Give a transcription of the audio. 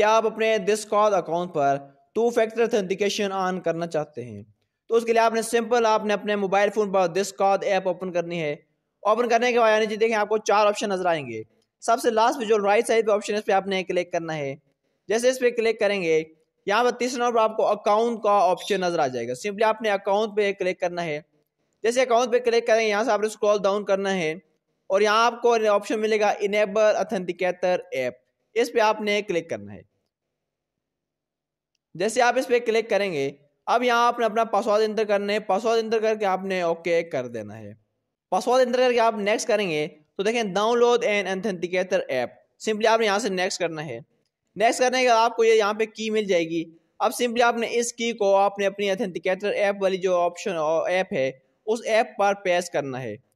क्या आप अपने दिसकॉल अकाउंट पर टू फैक्टर ऑथेंटिकेशन ऑन करना चाहते हैं तो उसके लिए आपने सिंपल आपने अपने मोबाइल फ़ोन पर दिसकॉल ऐप ओपन करनी है ओपन करने के बाद यानी जी देखें आपको चार ऑप्शन नजर आएंगे सबसे लास्ट में जो राइट साइड पे ऑप्शन है इस पर आपने क्लिक करना है जैसे इस पर क्लिक करेंगे यहाँ पर तीसरे नंबर पर आपको अकाउंट का ऑप्शन नजर आ जाएगा सिंपली आपने अकाउंट पे क्लिक करना है जैसे अकाउंट पे क्लिक करेंगे यहाँ से आपने स्क्रॉल डाउन करना है और यहाँ आपको ऑप्शन मिलेगा इनेबल अथेंटिकेटर ऐप इस पर आपने क्लिक करना है जैसे आप इस पर क्लिक करेंगे अब यहाँ आपने अपना पासवर्ड इंटर करने है पासवर्ड इंटर करके आपने ओके कर देना है पासवर्ड इंटर करके आप नेक्स्ट करेंगे तो देखें download an authenticator app simply आपने यहाँ से नेक्स्ट करना है नेक्स्ट करने के बाद आपको ये यहाँ पे की मिल जाएगी अब सिंपली आपने इस की को आपने अपनी एथेंटिकेटर ऐप वाली जो ऑप्शन ऐप है उस ऐप पर पेश करना है